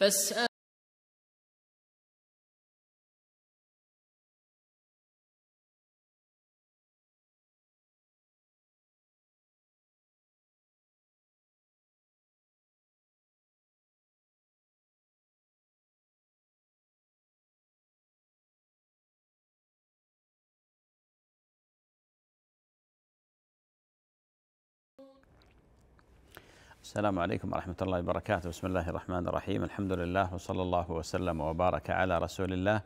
فاسأل السلام عليكم ورحمة الله وبركاته بسم الله الرحمن الرحيم الحمد لله وصلى الله وسلم وبارك على رسول الله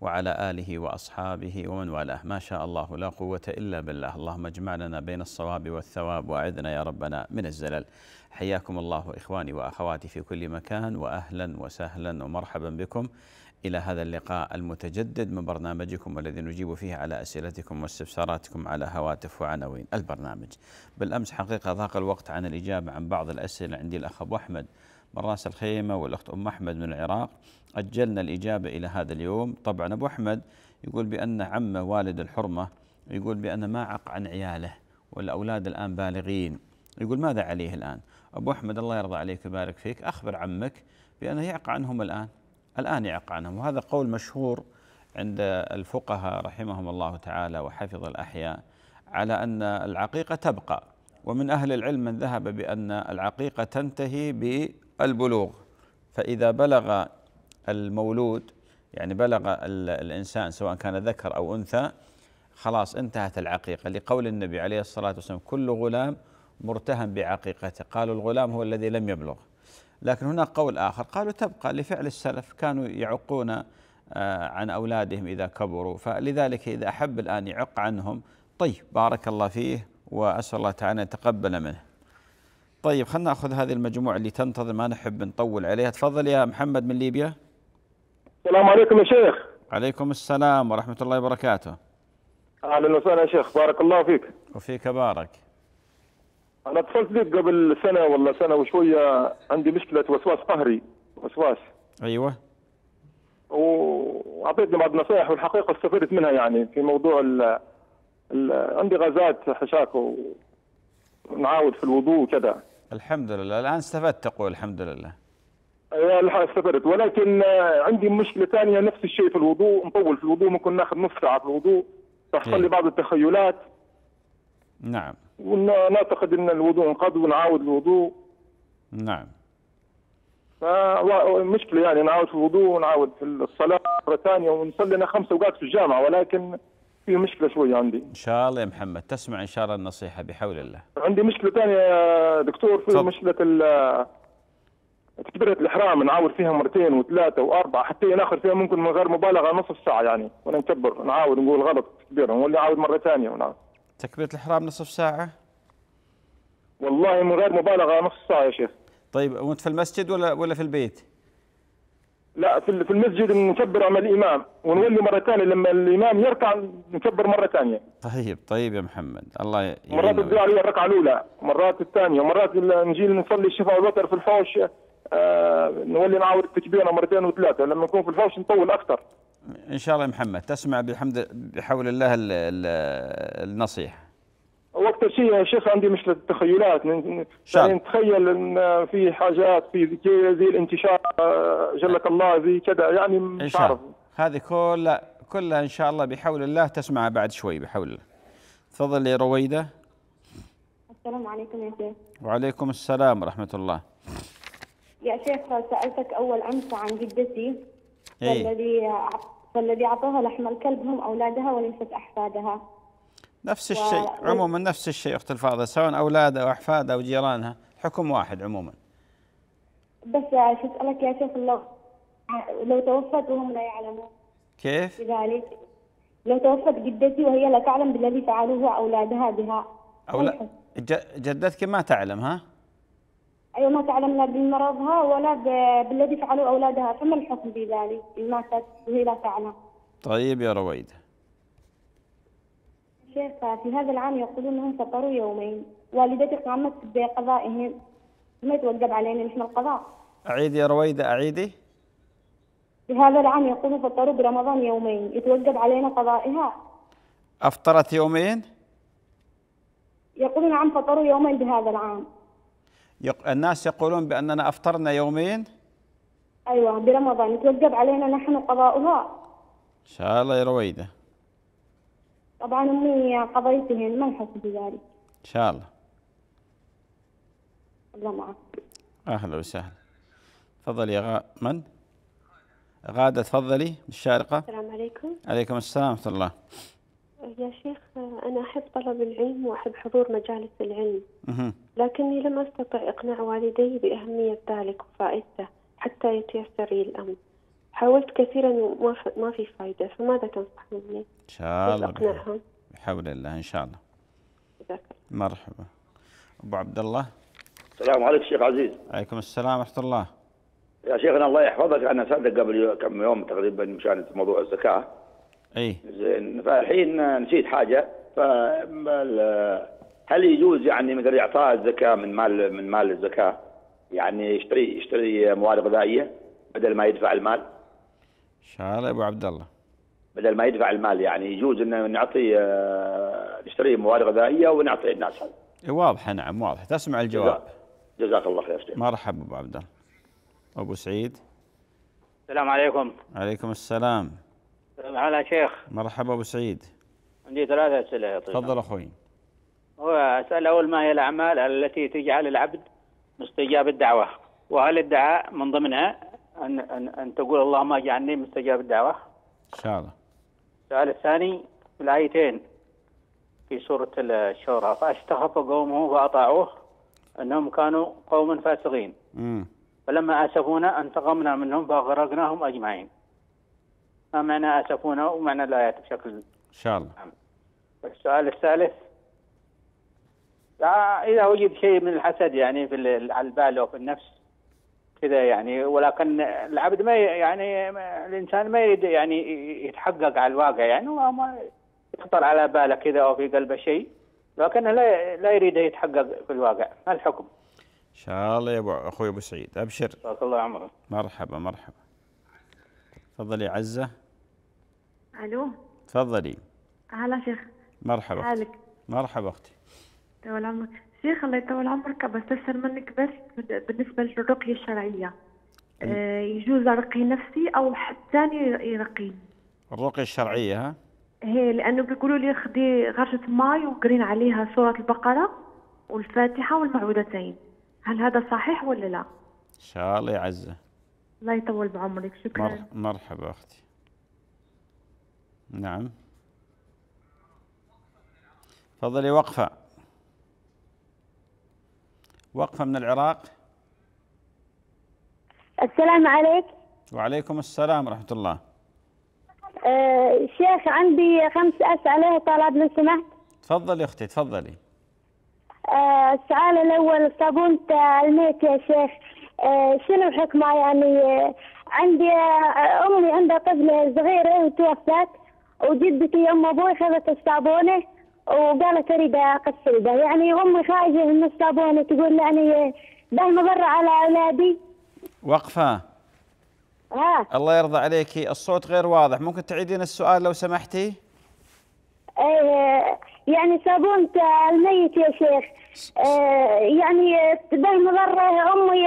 وعلى آله وأصحابه ومن والاه ما شاء الله لا قوة إلا بالله اللهم اجمع لنا بين الصواب والثواب وأعذنا يا ربنا من الزلل حياكم الله إخواني وأخواتي في كل مكان وأهلا وسهلا ومرحبا بكم إلى هذا اللقاء المتجدد من برنامجكم الذي نجيب فيه على أسئلتكم واستفساراتكم على هواتف وعناوين البرنامج بالأمس حقيقة ضاق الوقت عن الإجابة عن بعض الأسئلة عندي الأخ أبو أحمد من راس الخيمة والأخت أم أحمد من العراق أجلنا الإجابة إلى هذا اليوم طبعا أبو أحمد يقول بأن عمه والد الحرمة يقول بأن ما عق عن عياله والأولاد الآن بالغين يقول ماذا عليه الآن أبو أحمد الله يرضى عليك ويبارك فيك أخبر عمك بأنه يعق عنهم الآن الآن يعق عنهم وهذا قول مشهور عند الفقهاء رحمهم الله تعالى وحفظ الأحياء على أن العقيقة تبقى ومن أهل العلم من ذهب بأن العقيقة تنتهي بالبلوغ فإذا بلغ المولود يعني بلغ الإنسان سواء كان ذكر أو أنثى خلاص انتهت العقيقة لقول النبي عليه الصلاة والسلام كل غلام مرتهن بعقيقته قالوا الغلام هو الذي لم يبلغ لكن هناك قول آخر قالوا تبقى لفعل السلف كانوا يعقون آه، عن أولادهم إذا كبروا فلذلك إذا أحب الآن يعق عنهم طيب بارك الله فيه وأسأل الله تعالى أن يتقبل منه طيب خلنا ناخذ هذه المجموعه اللي تنتظر ما نحب نطول عليها تفضل يا محمد من ليبيا السلام عليكم يا شيخ عليكم السلام ورحمه الله وبركاته اهلا وسهلا يا شيخ بارك الله فيك وفيك بارك انا اتصلت بك قبل سنه ولا سنه وشويه عندي مشكله وسواس قهري وسواس ايوه واعطيتني بعض النصائح والحقيقه استفدت منها يعني في موضوع ال عندي غازات حشاك ونعاود في الوضوء وكذا الحمد لله الان استفدت تقول الحمد لله ايوه استفدت ولكن عندي مشكله ثانيه نفس الشيء في الوضوء نطول في الوضوء ممكن ناخذ نص ساعه في الوضوء تحصل لي إيه. بعض التخيلات نعم ونعتقد ان الوضوء انقض ونعاود الوضوء نعم فمشكلة يعني نعاود في الوضوء ونعاود في الصلاة مرة ثانية ونصلي أنا خمس أوقات في الجامعة ولكن في مشكلة شوية عندي إن شاء الله يا محمد تسمع إن شاء الله النصيحة بحول الله عندي مشكلة ثانية يا دكتور في طب. مشكلة تكبيرة الإحرام نعاود فيها مرتين وثلاثة وأربعة حتى ناخذ فيها ممكن من غير مبالغة نصف ساعة يعني ونكبر نعاود نقول غلط تكبيرة ونولي نعاود مرة ثانية ونعاود تكبيرة الإحرام نصف ساعة والله من غير مبالغة نصف ساعة يا شيخ طيب وأنت في المسجد ولا ولا في البيت؟ لا في في المسجد نكبر مع الامام ونولي مره ثانيه لما الامام يركع نكبر مره ثانيه. طيب طيب يا محمد الله مرات الدعاء علي الركعه الاولى، مرات الثانيه، ومرات نجي نصلي الشفاء والوتر في الفوش آه نولي نعاود التكبيره مرتين وثلاثه، لما نكون في الفوش نطول اكثر. ان شاء الله يا محمد تسمع بحمد بحول الله الـ الـ النصيحه وقت الشيء يا شيخ عندي مشكله تخيلات يعني نتخيل ان في حاجات في زي الانتشار آه، جلك الله زي كذا يعني مش عارف هذه كلها كلها ان شاء الله بحول الله تسمعها بعد شوي بحول الله تفضل يا رويده السلام عليكم يا شيخ وعليكم السلام ورحمه الله يا شيخ سالتك اول امس عن جدتي إيه. فالذي فالذي اعطوها لحم الكلب هم أولادها وليست أحفادها نفس الشيء و... عموما نفس الشيء أخت الفاضلة سواء أولاد أو أحفاد أو جيرانها حكم واحد عموما بس شو أسألك يا شيخ الله لو توفت وهم لا يعلمون كيف؟ لذلك لو توفت جدتي وهي لا تعلم بالذي فعلوه أولادها بها أولا جدتك ما تعلم ها؟ أيوة ما تعلم لا بمرضها ولا بالذي فعله أولادها فما الحكم بذلك إن ماتت وهي لا تعلم طيب يا رويدة شيخ في هذا العام يقولون أنهم سافروا يومين والدتي قامت بقضائهم ما يتوجب علينا نحن القضاء أعيدي يا رويدة أعيدي في هذا العام يقولون فطروا برمضان يومين يتوجب علينا قضائها أفطرت يومين؟ يقولون عم فطروا يومين بهذا العام يق... الناس يقولون بأننا أفطرنا يومين أيوة برمضان يتوجب علينا نحن قضاؤها إن شاء الله يا رويدة طبعا أمي قضيتهن ما نحس بذلك إن شاء الله الله معك أهلا وسهلا تفضل يا غا... من؟ غادة تفضلي من الشارقة السلام عليكم عليكم السلام ورحمة الله يا شيخ أنا أحب طلب العلم وأحب حضور مجالس العلم لكني لم أستطع إقناع والدي بأهمية ذلك وفائدته حتى يتيسر لي الأمر حاولت كثيرا وما ما في فائدة فماذا تنصحني؟ إن شاء الله أقنعهم بحول الله إن شاء الله جزاك الله مرحبا أبو عبد الله السلام عليكم شيخ عزيز عليكم السلام ورحمة الله يا شيخنا الله يحفظك أنا صدق قبل كم يوم تقريبا مشان موضوع الزكاة اي زين فالحين نسيت حاجه ف هل يجوز يعني مثل اعطاء الزكاه من مال من مال الزكاه يعني يشتري يشتري مواد غذائيه بدل ما يدفع المال؟ ايش هذا ابو عبد الله؟ بدل ما يدفع المال يعني يجوز ان نعطي نشتري مواد غذائيه ونعطي الناس هذا. إيه، واضحه نعم واضحه تسمع الجواب. جزاك الله خير شيخ. مرحبا ابو عبد الله. ابو سعيد. السلام عليكم. عليكم السلام. على شيخ مرحبا ابو سعيد عندي ثلاثة اسئله يا طيب تفضل اخوي هو اسال اول ما هي الاعمال التي تجعل العبد مستجاب الدعوه وهل الدعاء من ضمنها ان ان, أن تقول اللهم اجعلني مستجاب الدعوه ان شاء الله السؤال الثاني في الايتين في سوره الشورى فاستخف قومه فاطاعوه انهم كانوا قوما فاسقين فلما اسفونا انتقمنا منهم فاغرقناهم اجمعين معنى آسفون ومعنى الآيات بشكل إن شاء الله نعم. السؤال الثالث الثالث إذا وجد شيء من الحسد يعني في على البال أو في النفس كذا يعني ولكن العبد ما يعني الإنسان ما يريد يعني يتحقق على الواقع يعني هو ما يخطر على باله كذا أو في قلبه شيء لكنه لا لا يريد يتحقق في الواقع ما الحكم؟ ان شاء الله يا ابو اخوي ابو سعيد ابشر جزاك الله عمرك مرحبا مرحبا تفضل يا عزه الو تفضلي هلا شيخ مرحبا حالك مرحبا اختي طول عمرك شيخ الله يطول عمرك بستفسر منك بس بالنسبه للرقيه الشرعيه آه، يجوز رقي نفسي او حد ثاني يرقيني الرقيه الشرعيه ها هي لانه بيقولوا لي خدي غرشه ماي وقرين عليها سوره البقره والفاتحه والمعوذتين هل هذا صحيح ولا لا ان شاء الله يعزه الله يطول بعمرك شكرا مرحبا اختي نعم تفضلي وقفة وقفة من العراق السلام عليك وعليكم السلام ورحمة الله آه، شيخ عندي خمس أسئلة طلب لو سمحت تفضلي أختي تفضلي آه، السؤال الأول صابون الميت يا شيخ آه، شنو الحكمة يعني عندي أمي عندها طفلة صغيرة وتوفت وجدتي يوم ابوي خذت الصابونه وقالت اريد اغسل ده يعني امي خايفه من الصابونه تقول يعني ده مضر على اولادي وقفه ها الله يرضى عليكي الصوت غير واضح ممكن تعيدين السؤال لو سمحتي ايه يعني صابونة الميت يا شيخ إيه، يعني ده مضر امي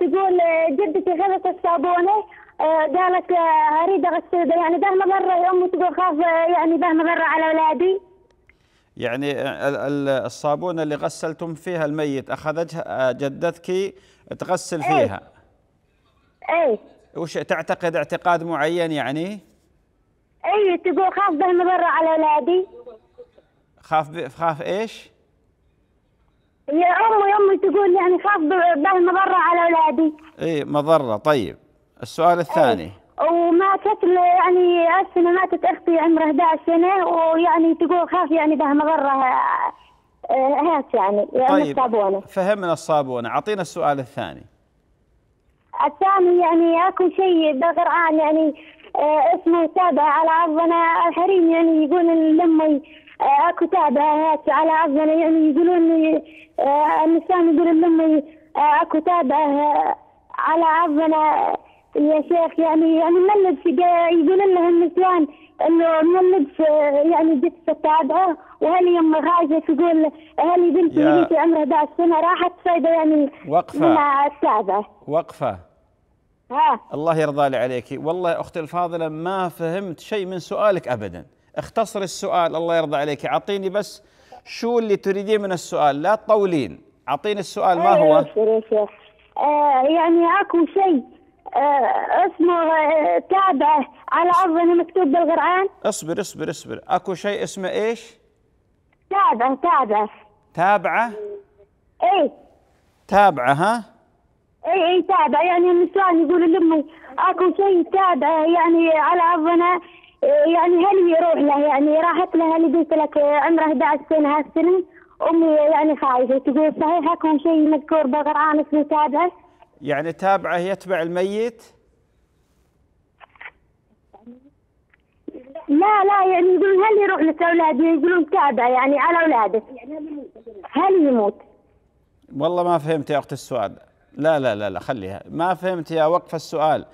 تقول جدتي خذت الصابونه آه، قالت آه، اريد اغسل يعني به مضره يا امي تقول خاف آه، يعني به مضره على اولادي يعني الصابونه اللي غسلتم فيها الميت اخذتها جدتك تغسل إيه. فيها اي, أي. وش تعتقد اعتقاد معين يعني؟ اي تقول خاف به مضره على اولادي خاف خاف ايش؟ يا امي امي تقول يعني خاف به مضره على اولادي اي مضره طيب السؤال آه، الثاني وماتت يعني السنة ماتت أختي عمرها 11 سنة ويعني تقول خاف يعني بها مضرة آه، آه، هات يعني،, يعني طيب الصابونة فهمنا الصابونة أعطينا السؤال الثاني الثاني يعني اكو شيء بالقرآن يعني اسمه تابع على عظنا الحريم يعني يقول لما اكو تابع على عظنا يعني يقولون النسان يقول لما اكو تابع على عظنا يا شيخ يعني يعني المولد يقول لنا النسوان انه المولد آه، يعني جثه تابعه وهل يما غايزه تقول هل بنتي يا... عمرها 11 سنه راحت فايده يعني وقفه منها التابعه وقفه ها الله يرضى لي عليك والله اختي الفاضله ما فهمت شيء من سؤالك ابدا اختصر السؤال الله يرضى عليك اعطيني بس شو اللي تريدين من السؤال لا تطولين اعطيني السؤال ما هو يا شيخ آه يعني اكو شيء آه، اسمه كعبة آه، على أرضنا مكتوب بالقرآن اصبر اصبر اصبر أكو شيء اسمه إيش كعبة كعبة تابعة اي تابعة ها اي اي تابعة يعني النسوان يقولوا لامي اكو شيء تابعة يعني على ارضنا إيه، يعني هل يروح له يعني راحت له اللي قلت لك عمره 11 سنه هالسنه امي يعني خايفه تقول صحيح اكو شيء مذكور بالقران اسمه تابعة؟ يعني تابعه يتبع الميت لا لا يعني يقولون هل يروح لأولاده يقولون تابع يعني على أولاده هل يموت والله ما فهمت يا أخت السؤال لا لا لا لا خليها ما فهمت يا وقف السؤال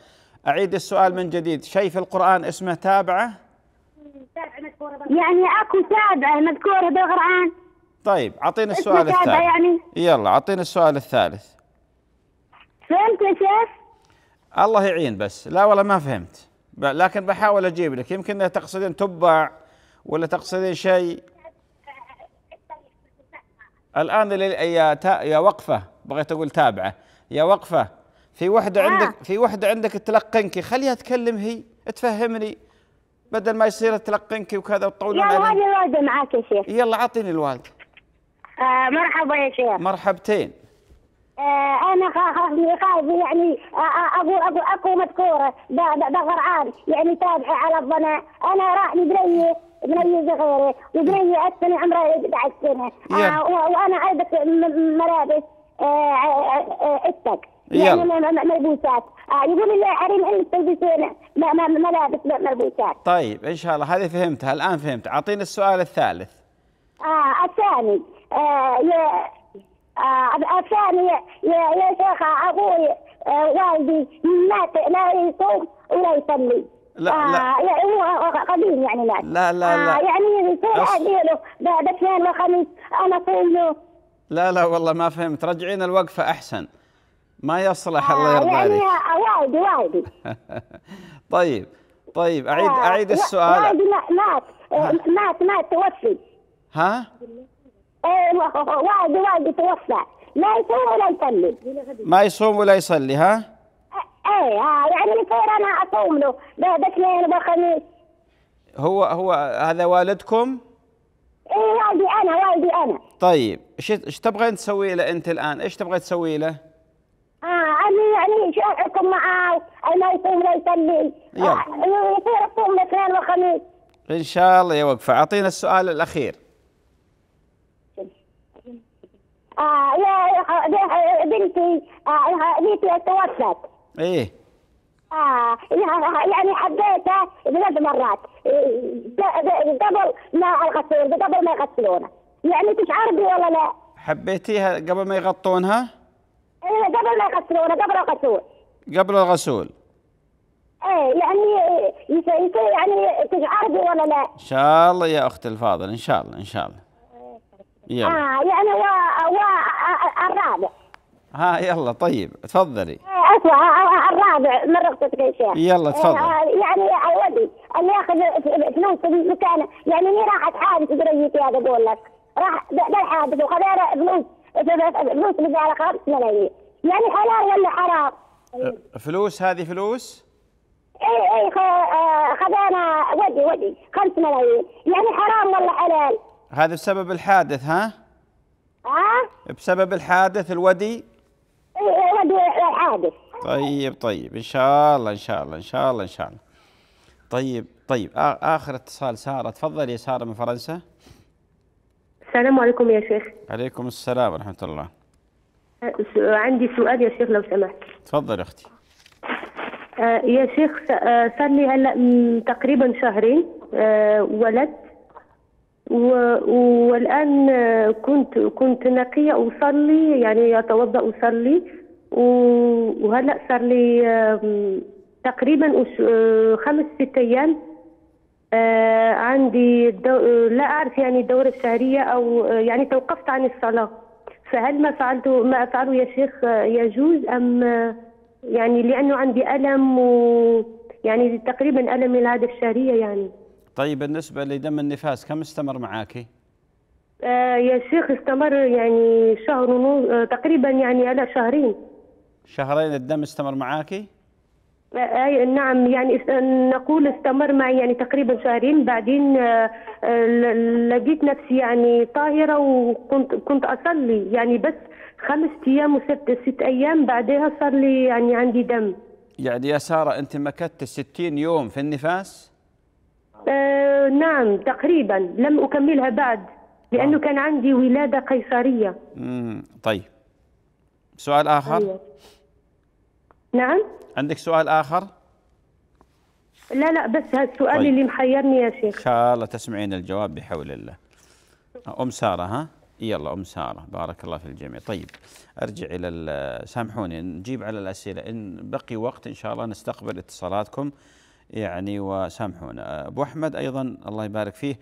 أعيد السؤال من جديد شيء في القرآن اسمه تابعة يعني أكو تابعة مذكورة بالقرآن طيب أعطيني السؤال الثالث يعني يلا أعطيني السؤال الثالث فهمت يا شيخ؟ الله يعين بس لا والله ما فهمت لكن بحاول اجيب لك يمكن تقصدين تبع ولا تقصدين شيء الان يا يا وقفه بغيت اقول تابعه يا وقفه في وحده آه. عندك في وحده عندك تلقنك خليها تكلم هي تفهمني بدل ما يصير تلقنك وكذا وتطولون يا هذه الوالده معاك يا شيخ يلا اعطيني الوالده آه مرحبا يا شيخ مرحبتين آه، انا يعني خايف يعني اقول آه، اقول آه، اكو مذكوره بغرعان يعني تابعه على الظنا انا راح بنيه بنيه صغيره وبنيه السنه عمرها 11 سنه وانا عيبه ملابس اتك يعني ملبوسات يقول لي حريم انك تلبسين ملابس ملبوسات طيب ان شاء الله هذه فهمتها الان فهمت اعطيني السؤال الثالث اه الثاني آه الثاني آه، يا يا شيخ ابوي آه، والدي مات لا يصوم ولا يصلي لا لا لا آه، يعني هو قديم يعني مات لا لا لا يعني يصير اديله بعد اثنين وخميس انا اصوم له لا لا والله ما فهمت رجعين الوقفه احسن ما يصلح الله يرضى يعني والدي والدي طيب طيب اعيد اعيد السؤال والدي مات مات مات توفي ها؟ واحد واحد يتوفى لا يصوم ولا يصلي ما يصوم ولا يصلي ها؟ ايه, إيه، ها يعني يصير انا اصوم له باثنين وخميس هو هو هذا والدكم؟ ايه والدي انا والدي انا طيب ايش تبغين تسوي له انت الان؟ ايش تبغي تسوي له؟ اه انا يعني شرعكم معاه ما يصوم ولا يصلي آه، يصير اصوم الاثنين وخميس ان شاء الله يا وقفه اعطينا السؤال الاخير آه يا بنتي آه بنتي توفت ايه آه يعني حبيتها ثلاث مرات قبل ما الغسيل قبل ما يغسلونه يعني تشعر بي ولا لا؟ حبيتيها قبل ما يغطونها؟ ايه قبل ما يغسلونها قبل الغسول قبل الغسول ايه يعني يعني تشعر بي ولا لا؟ ان شاء الله يا اختي الفاضل ان شاء الله ان شاء الله يلا آه يعني و... و... الرابع ها يلا طيب تفضلي آه، اسمع آه، آه، الرابع من رغبتك يا شيخ يلا تفضل يعني ودي اللي ياخذ فلوسه من مكانه يعني هي راحت حادث قريتي هذا اقول لك راح بالحادث وخذ فلوس فلوس بسعر 5 ملايين يعني حلال ولا حرام؟ فلوس هذه فلوس؟ اي اي خذانا ودي ودي 5 ملايين يعني حرام ولا حلال؟ هذا بسبب الحادث ها؟ ها؟ بسبب الحادث الودي؟ إيه، الودي الحادث طيب طيب ان شاء الله ان شاء الله ان شاء الله ان شاء الله طيب طيب اخر اتصال ساره تفضل يا ساره من فرنسا السلام عليكم يا شيخ عليكم السلام ورحمه الله عندي سؤال يا شيخ لو سمحت تفضل اختي آه، يا شيخ آه، صار لي هلا تقريبا شهرين آه، ولدت والان كنت كنت نقيه اصلي يعني اتوضا اصلي وهلا صار لي تقريبا آه، خمس ست ايام آه، عندي لا اعرف يعني الدوره الشهريه او يعني توقفت عن الصلاه فهل ما فعلته ما افعله يا شيخ يجوز ام يعني لانه عندي الم و يعني تقريبا الم العاده الشهريه يعني طيب بالنسبة لدم النفاس كم استمر معاكي؟ آه يا شيخ استمر يعني شهر ونص آه، تقريبا يعني على شهرين شهرين الدم استمر معاكي؟ آه، اي نعم يعني نقول استمر معي يعني تقريبا شهرين بعدين آه، لقيت نفسي يعني طاهرة وكنت كنت أصلي يعني بس خمس أيام وست ست أيام بعدها صار لي يعني عندي دم يعني يا سارة أنت مكثت 60 يوم في النفاس؟ آه، نعم تقريبا لم أكملها بعد لأنه آه. كان عندي ولادة قيصرية مم. طيب سؤال آخر أيوة. نعم عندك سؤال آخر لا لا بس هالسؤال طيب. اللي محيرني يا شيخ إن شاء الله تسمعين الجواب بحول الله أم سارة ها يلا أم سارة بارك الله في الجميع طيب أرجع إلى سامحوني نجيب على الأسئلة إن بقي وقت إن شاء الله نستقبل اتصالاتكم يعني وسامحونا أه، أبو أحمد أيضا الله يبارك فيه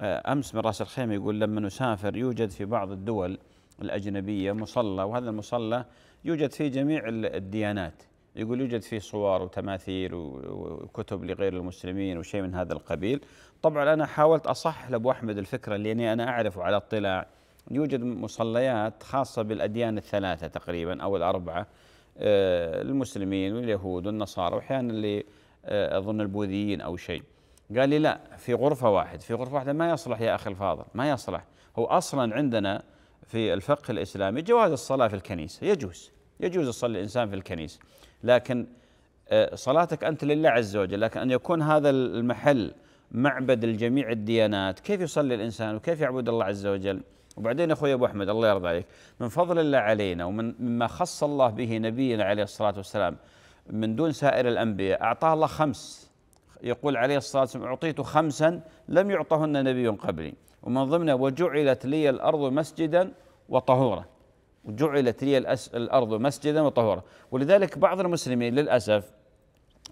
أه، أمس من رأس الخيمة يقول لما نسافر يوجد في بعض الدول الأجنبية مصلى وهذا المصلى يوجد فيه جميع الديانات يقول يوجد فيه صور وتماثيل وكتب لغير المسلمين وشيء من هذا القبيل طبعا أنا حاولت أصح لأبو أحمد الفكرة لأني أنا أعرف على اطلاع يوجد مصليات خاصة بالأديان الثلاثة تقريبا أو الأربعة أه، المسلمين واليهود والنصارى وأحيانا آه، اظن البوذيين او شيء قال لي لا في غرفه واحد في غرفه واحده ما يصلح يا اخي الفاضل ما يصلح هو اصلا عندنا في الفقه الاسلامي جواز الصلاه في الكنيسه يجوز يجوز يصلي الانسان في الكنيسه لكن آه، صلاتك انت لله عز وجل لكن ان يكون هذا المحل معبد لجميع الديانات كيف يصلي الانسان وكيف يعبد الله عز وجل وبعدين اخوي ابو احمد الله يرضى عليك من فضل الله علينا ومن مما خص الله به نبينا عليه الصلاه والسلام من دون سائر الأنبياء أعطاه الله خمس يقول عليه الصلاة والسلام أعطيت خمسا لم يعطهن نبي قبلي ومن ضمنه وجعلت لي الأرض مسجدا وطهورا وجعلت لي الأرض مسجدا وطهورا ولذلك بعض المسلمين للأسف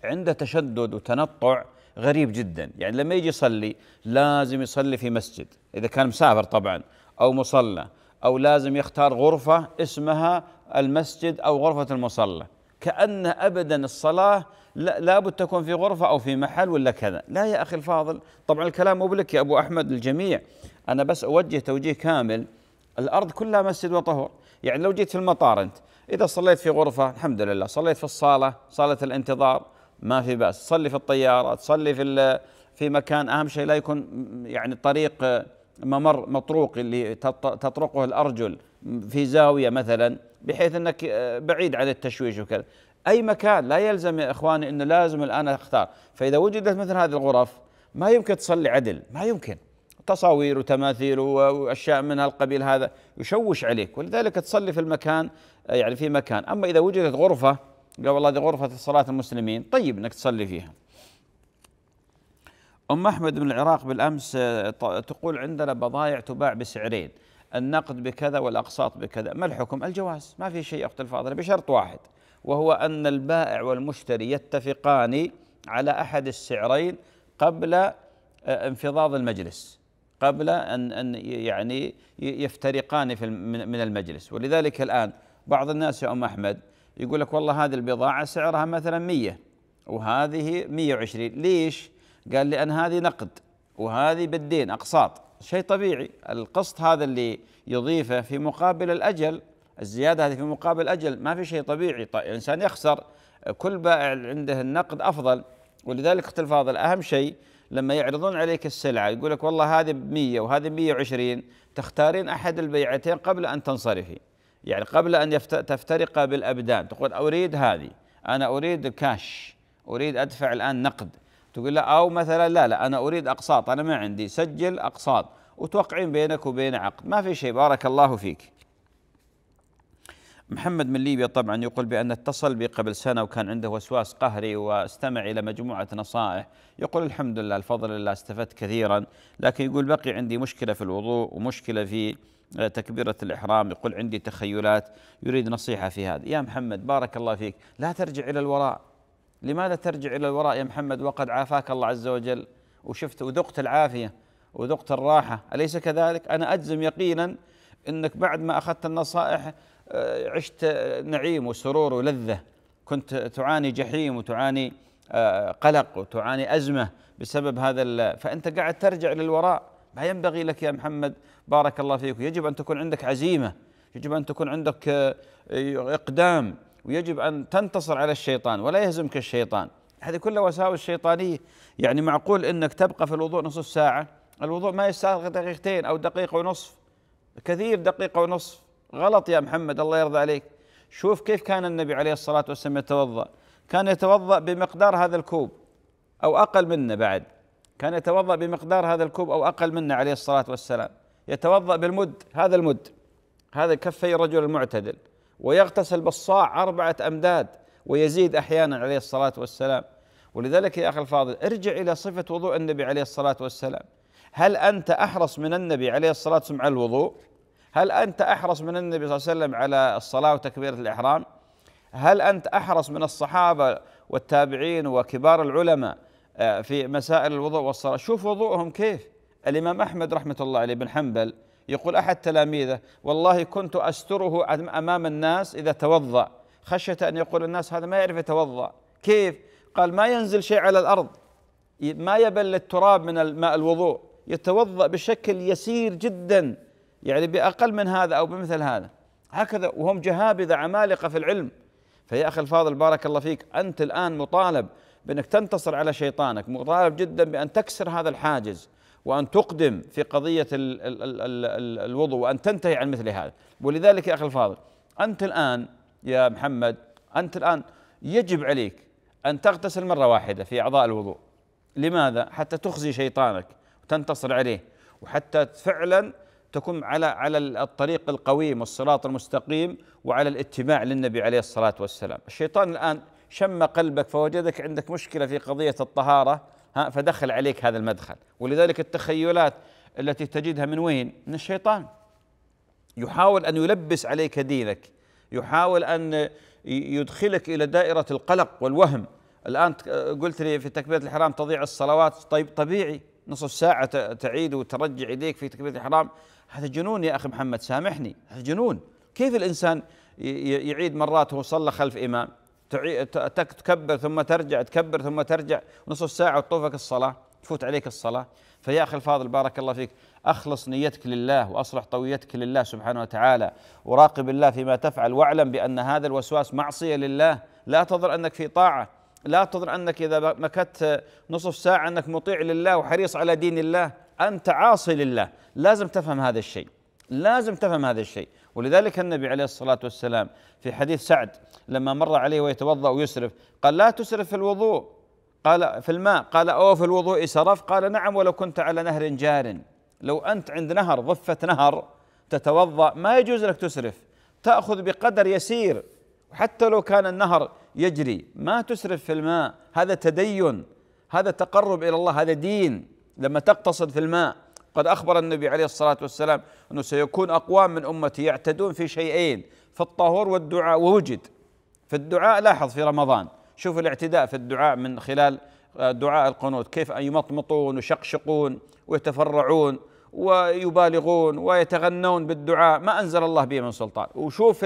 عنده تشدد وتنطع غريب جدا يعني لما يجي يصلي لازم يصلي في مسجد إذا كان مسافر طبعا أو مصلى أو لازم يختار غرفة اسمها المسجد أو غرفة المصلى كأن أبدا الصلاة لابد تكون في غرفة أو في محل ولا كذا لا يا أخي الفاضل طبعا الكلام مو بلك يا أبو أحمد الجميع أنا بس أوجه توجيه كامل الأرض كلها مسجد وطهور يعني لو جيت في المطار أنت إذا صليت في غرفة الحمد لله صليت في الصالة صالة الانتظار ما في بأس تصلي في الطيارة تصلي في في مكان أهم شيء لا يكون يعني الطريق ممر مطروق اللي تطرقه الارجل في زاويه مثلا بحيث انك آه، بعيد عن التشويش وكذا اي مكان لا يلزم يا اخواني انه لازم الان اختار فاذا وجدت مثل هذه الغرف ما يمكن تصلي عدل ما يمكن تصاوير وتماثيل واشياء من هالقبيل هذا يشوش عليك ولذلك تصلي في المكان يعني في مكان اما اذا وجدت غرفه قال والله هذه غرفه صلاه المسلمين طيب انك تصلي فيها أم أحمد من العراق بالأمس آه، تقول عندنا بضائع تباع بسعرين النقد بكذا والأقساط بكذا ما الحكم الجواز ما في شيء أخت الفاضلة بشرط واحد وهو أن البائع والمشتري يتفقان على أحد السعرين قبل آه، انفضاض المجلس قبل أن أن يعني يفترقان في من المجلس ولذلك الآن بعض الناس يا أم أحمد يقول لك والله هذه البضاعة سعرها مثلا 100 وهذه 120 ليش؟ قال لأن هذه نقد وهذه بالدين أقساط شيء طبيعي القسط هذا اللي يضيفه في مقابل الأجل الزيادة هذه في مقابل الأجل ما في شيء طبيعي طيب الإنسان يخسر كل بائع عنده النقد أفضل ولذلك اختي الفاضل أهم شيء لما يعرضون عليك السلعة يقول لك والله هذه ب 100 وهذه ب 120 تختارين أحد البيعتين قبل أن تنصرفي يعني قبل أن تفترق بالأبدان تقول أريد هذه أنا أريد كاش أريد أدفع الآن نقد تقول له او مثلا لا لا انا اريد اقساط انا ما عندي سجل اقساط وتوقعين بينك وبين عقد ما في شيء بارك الله فيك محمد من ليبيا طبعا يقول بأن اتصل بي قبل سنة وكان عنده وسواس قهري واستمع إلى مجموعة نصائح يقول الحمد لله الفضل لله استفدت كثيرا لكن يقول بقي عندي مشكلة في الوضوء ومشكلة في تكبيرة الإحرام يقول عندي تخيلات يريد نصيحة في هذا يا محمد بارك الله فيك لا ترجع إلى الوراء لماذا ترجع إلى الوراء يا محمد وقد عافاك الله عز وجل وشفت وذقت العافية وذقت الراحة أليس كذلك أنا أجزم يقينا أنك بعد ما أخذت النصائح آه، عشت نعيم وسرور ولذة كنت تعاني جحيم وتعاني آه، قلق وتعاني أزمة بسبب هذا فأنت قاعد ترجع للوراء ما ينبغي لك يا محمد بارك الله فيك يجب أن تكون عندك عزيمة يجب أن تكون عندك آه، إقدام ويجب أن تنتصر على الشيطان ولا يهزمك الشيطان هذه كلها وساوس شيطانية يعني معقول أنك تبقى في الوضوء نصف ساعة الوضوء ما يستغرق دقيقتين أو دقيقة ونصف كثير دقيقة ونصف غلط يا محمد الله يرضى عليك شوف كيف كان النبي عليه الصلاة والسلام يتوضأ كان يتوضأ بمقدار هذا الكوب أو أقل منه بعد كان يتوضأ بمقدار هذا الكوب أو أقل منه عليه الصلاة والسلام يتوضأ بالمد هذا المد هذا كفي الرجل المعتدل ويغتسل بالصاع أربعة أمداد ويزيد أحيانا عليه الصلاة والسلام ولذلك يا أخي الفاضل ارجع إلى صفة وضوء النبي عليه الصلاة والسلام هل أنت أحرص من النبي عليه الصلاة والسلام على الوضوء هل أنت أحرص من النبي صلى الله عليه وسلم على الصلاة وتكبيرة الإحرام هل أنت أحرص من الصحابة والتابعين وكبار العلماء آه، في مسائل الوضوء والصلاة شوف وضوءهم كيف الإمام أحمد رحمة الله عليه بن حنبل يقول أحد تلاميذه والله كنت أستره أمام الناس إذا توضأ خشية أن يقول الناس هذا ما يعرف يتوضأ كيف؟ قال ما ينزل شيء على الأرض ما يبل التراب من ماء الوضوء يتوضأ بشكل يسير جدا يعني بأقل من هذا أو بمثل هذا هكذا وهم جهابذة عمالقة في العلم فيا أخي الفاضل بارك الله فيك أنت الآن مطالب بأنك تنتصر على شيطانك مطالب جدا بأن تكسر هذا الحاجز وأن تقدم في قضية الوضوء وأن تنتهي عن مثل هذا ولذلك يا أخي الفاضل أنت الآن يا محمد أنت الآن يجب عليك أن تغتسل مرة واحدة في أعضاء الوضوء لماذا؟ حتى تخزي شيطانك وتنتصر عليه وحتى فعلا تكون على على الطريق القويم والصراط المستقيم وعلى الاتباع للنبي عليه الصلاة والسلام الشيطان الآن شم قلبك فوجدك عندك مشكلة في قضية الطهارة ها فدخل عليك هذا المدخل ولذلك التخيلات التي تجدها من وين؟ من الشيطان يحاول ان يلبس عليك دينك يحاول ان يدخلك الى دائره القلق والوهم الان قلت لي في تكبيره الحرام تضيع الصلوات طيب طبيعي نصف ساعه تعيد وترجع يديك في تكبيره الحرام هذا جنون يا اخي محمد سامحني هذا جنون كيف الانسان يعيد مرات وصلى صلى خلف امام تكبر ثم ترجع تكبر ثم ترجع نصف ساعة وتطوفك الصلاة تفوت عليك الصلاة فيا أخي الفاضل بارك الله فيك أخلص نيتك لله وأصلح طويتك لله سبحانه وتعالى وراقب الله فيما تفعل واعلم بأن هذا الوسواس معصية لله لا تظن أنك في طاعة لا تظن أنك إذا مكثت نصف ساعة أنك مطيع لله وحريص على دين الله أنت عاصي لله لازم تفهم هذا الشيء لازم تفهم هذا الشيء ولذلك النبي عليه الصلاة والسلام في حديث سعد لما مر عليه ويتوضأ ويسرف قال لا تسرف في الوضوء قال في الماء قال أو في الوضوء سرف قال نعم ولو كنت على نهر جار لو أنت عند نهر ضفة نهر تتوضأ ما يجوز لك تسرف تأخذ بقدر يسير وحتى لو كان النهر يجري ما تسرف في الماء هذا تدين هذا تقرب إلى الله هذا دين لما تقتصد في الماء قد أخبر النبي عليه الصلاة والسلام أنه سيكون أقوام من أمتي يعتدون في شيئين في الطهور والدعاء ووجد في الدعاء لاحظ في رمضان شوف الاعتداء في الدعاء من خلال آه، دعاء القنوت كيف أن يمطمطون ويشقشقون ويتفرعون ويبالغون ويتغنون بالدعاء ما أنزل الله به من سلطان وشوف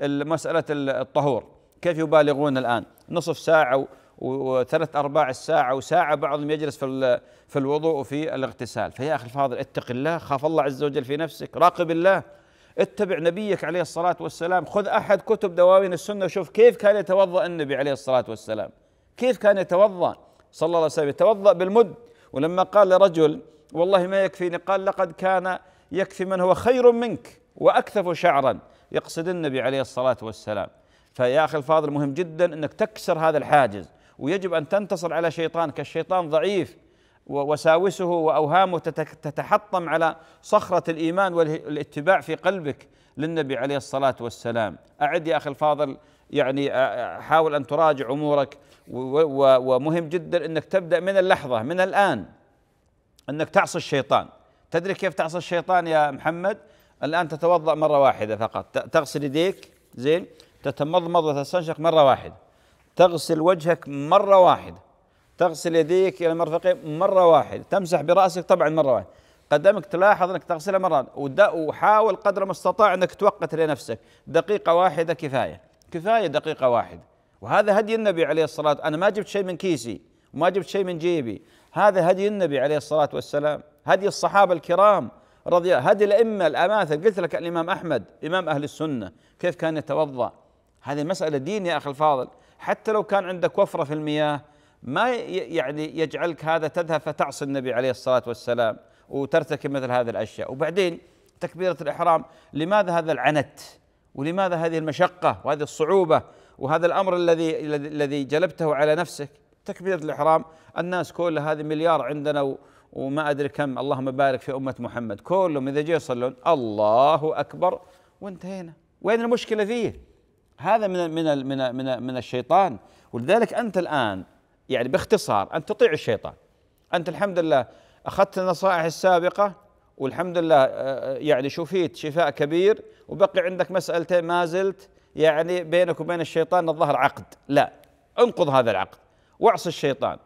مسألة الطهور كيف يبالغون الآن نصف ساعة وثلاث أرباع الساعة وساعة بعضهم يجلس في في الوضوء وفي الاغتسال فيا أخي الفاضل اتق الله خاف الله عز وجل في نفسك راقب الله اتبع نبيك عليه الصلاة والسلام خذ أحد كتب دواوين السنة وشوف كيف كان يتوضأ النبي عليه الصلاة والسلام كيف كان يتوضأ صلى الله عليه وسلم يتوضأ بالمد ولما قال لرجل والله ما يكفيني قال لقد كان يكفي من هو خير منك وأكثف شعرا يقصد النبي عليه الصلاة والسلام فيا أخي الفاضل مهم جدا أنك تكسر هذا الحاجز ويجب أن تنتصر على شيطانك الشيطان ضعيف ووساوسه وأوهامه تتحطم على صخرة الإيمان والاتباع في قلبك للنبي عليه الصلاة والسلام أعد يا أخي الفاضل يعني حاول أن تراجع أمورك ومهم جدا أنك تبدأ من اللحظة من الآن أنك تعصي الشيطان تدري كيف تعصي الشيطان يا محمد الآن تتوضأ مرة واحدة فقط تغسل يديك زين تتمضمض وتستنشق مرة واحدة تغسل وجهك مرة واحدة تغسل يديك إلى المرفقين مرة واحدة تمسح برأسك طبعا مرة واحدة قدمك تلاحظ أنك تغسلها مرة وحاول قدر المستطاع أنك توقت لنفسك دقيقة واحدة كفاية كفاية دقيقة واحدة وهذا هدي النبي عليه الصلاة أنا ما جبت شيء من كيسي وما جبت شيء من جيبي هذا هدي النبي عليه الصلاة والسلام هدي الصحابة الكرام رضي هدي الأئمة الأماثل قلت لك الإمام أحمد إمام أهل السنة كيف كان يتوضأ هذه مسألة دين يا أخي الفاضل حتى لو كان عندك وفرة في المياه ما يعني يجعلك هذا تذهب فتعصي النبي عليه الصلاة والسلام وترتكب مثل هذه الأشياء وبعدين تكبيرة الإحرام لماذا هذا العنت ولماذا هذه المشقة وهذه الصعوبة وهذا الأمر الذي الذي جلبته على نفسك تكبيرة الإحرام الناس كلها هذه مليار عندنا وما أدري كم اللهم بارك في أمة محمد كلهم إذا جاء يصلون الله أكبر وانتهينا وين المشكلة فيه هذا من من من من, من الشيطان ولذلك انت الان يعني باختصار ان تطيع الشيطان انت الحمد لله اخذت النصائح السابقه والحمد لله آه، آه، يعني شفيت شفاء كبير وبقي عندك مسألتين ما زلت يعني بينك وبين الشيطان الظهر عقد لا انقض هذا العقد واعص الشيطان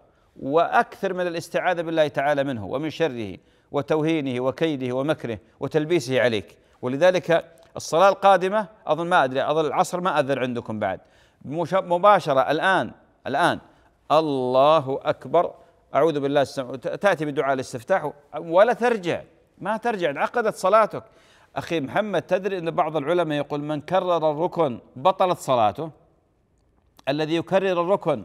واكثر من الاستعاذه بالله تعالى منه ومن شره وتوهينه وكيده ومكره وتلبيسه عليك ولذلك الصلاة القادمة أظن ما أدري أظن العصر ما أذن عندكم بعد مباشرة الآن الآن الله أكبر أعوذ بالله تأتي بدعاء الاستفتاح ولا ترجع ما ترجع انعقدت صلاتك أخي محمد تدري أن بعض العلماء يقول من كرر الركن بطلت صلاته الذي يكرر الركن